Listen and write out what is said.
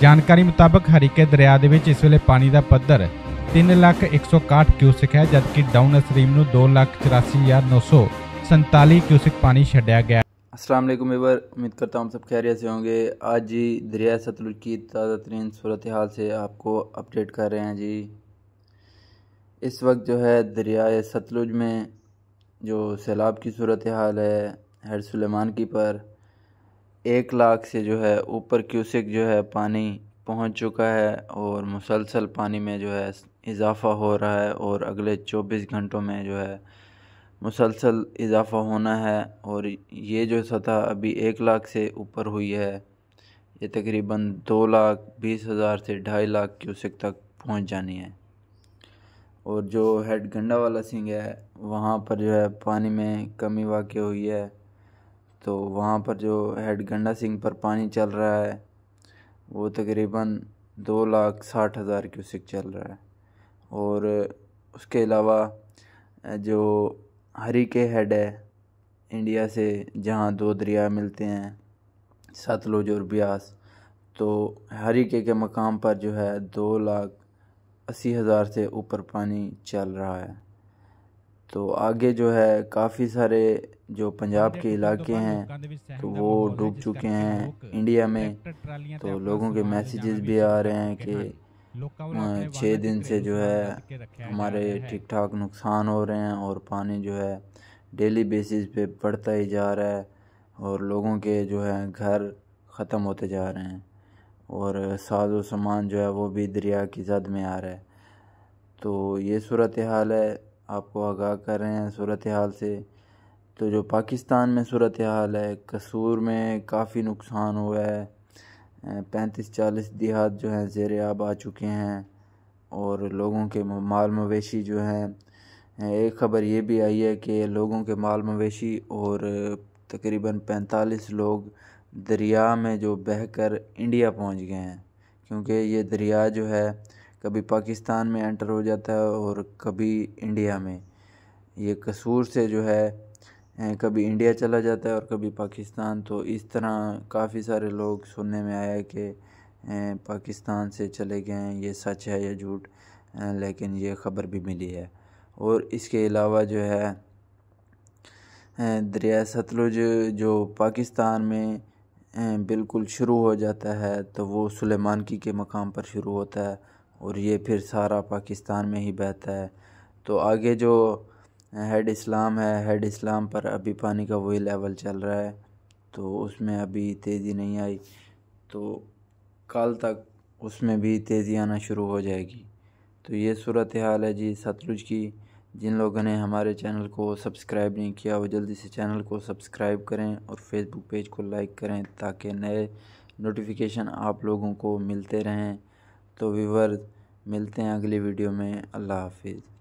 ਜਾਣਕਾਰੀ ਮੁਤਾਬਕ ਹਰੀਕੇ ਦਰਿਆ पानी का पद्धर तीन ਪਾਣੀ एक सौ 3 ਲੱਖ है जबकि डाउन ਜਦਕਿ दो ਸਟ੍ਰੀਮ चौरासी हज़ार नौ सौ संताली क्यूसिक पानी ਗਿਆ अस्सलाम वालेकुम एवर उम्मीद करता हूँ सब खैरियत से होंगे आज जी दरिया सतलुज की ताज़ा तरीन सूरत हाल से आपको अपडेट कर रहे हैं जी इस वक्त जो है दरिया सतलुज में जो सैलाब की सूरत हाल है हेड सुलेमान की पर एक लाख से जो है ऊपर क्यूसिक जो है पानी पहुंच चुका है और मुसलसल पानी में जो है इजाफ़ा हो रहा है और अगले 24 घंटों में जो है मुसलसल इजाफ़ा होना है और ये जो सतह अभी एक लाख से ऊपर हुई है ये तकरीबन दो लाख बीस हज़ार से ढाई लाख क्यूसिक तक पहुंच जानी है और जो हेड गंडा वाला सिंह है वहाँ पर जो है पानी में कमी वाक़ हुई है तो वहाँ पर जो गंडा सिंह पर पानी चल रहा है वो तकरीबन दो लाख साठ हज़ार क्यूसिक चल रहा है और उसके अलावा जो हरी के हेड है इंडिया से जहाँ दो दरिया मिलते हैं सतलुज और ब्यास तो के के मकाम पर जो है दो लाख अस्सी हज़ार से ऊपर पानी चल रहा है तो आगे जो है काफ़ी सारे जो पंजाब के इलाके हैं तो वो डूब चुके हैं इंडिया में तो, तो लोगों के मैसेजेस भी आ रहे हैं कि हाँ, छः दिन से जो है हमारे ठीक ठाक नुकसान हो रहे हैं और पानी जो है डेली बेसिस पे बढ़ता ही जा रहा है और लोगों के जो है घर ख़त्म होते जा रहे हैं और साजो सामान जो है वो भी दरिया की जद में आ रहा है तो ये सूरत हाल है आपको आगाह कर रहे हैं सूरत हाल से तो जो पाकिस्तान में सूरत हाल है कसूर में काफ़ी नुकसान हुआ है पैंतीस चालीस देहात जो हैं जेर आब आ चुके हैं और लोगों के माल मवेशी जो हैं एक खबर ये भी आई है कि लोगों के माल मवेशी और तकरीबन पैंतालीस लोग दरिया में जो बहकर इंडिया पहुंच गए हैं क्योंकि ये दरिया जो है कभी पाकिस्तान में एंटर हो जाता है और कभी इंडिया में ये कसूर से जो है कभी इंडिया चला जाता है और कभी पाकिस्तान तो इस तरह काफ़ी सारे लोग सुनने में आया कि पाकिस्तान से चले गए हैं ये सच है या झूठ लेकिन ये ख़बर भी मिली है और इसके अलावा जो है दरिया सतलुज जो पाकिस्तान में बिल्कुल शुरू हो जाता है तो वो सुलेमान की के मकाम पर शुरू होता है और ये फिर सारा पाकिस्तान में ही बहता है तो आगे जो हेड इस्लाम है हेड इस्लाम पर अभी पानी का वही लेवल चल रहा है तो उसमें अभी तेज़ी नहीं आई तो कल तक उसमें भी तेज़ी आना शुरू हो जाएगी तो ये सूरत हाल है जी सतलुज की जिन लोगों ने हमारे चैनल को सब्सक्राइब नहीं किया वो जल्दी से चैनल को सब्सक्राइब करें और फेसबुक पेज को लाइक करें ताकि नए नोटिफिकेशन आप लोगों को मिलते रहें तो व्यूवर मिलते हैं अगली वीडियो में अल्लाह हाफिज़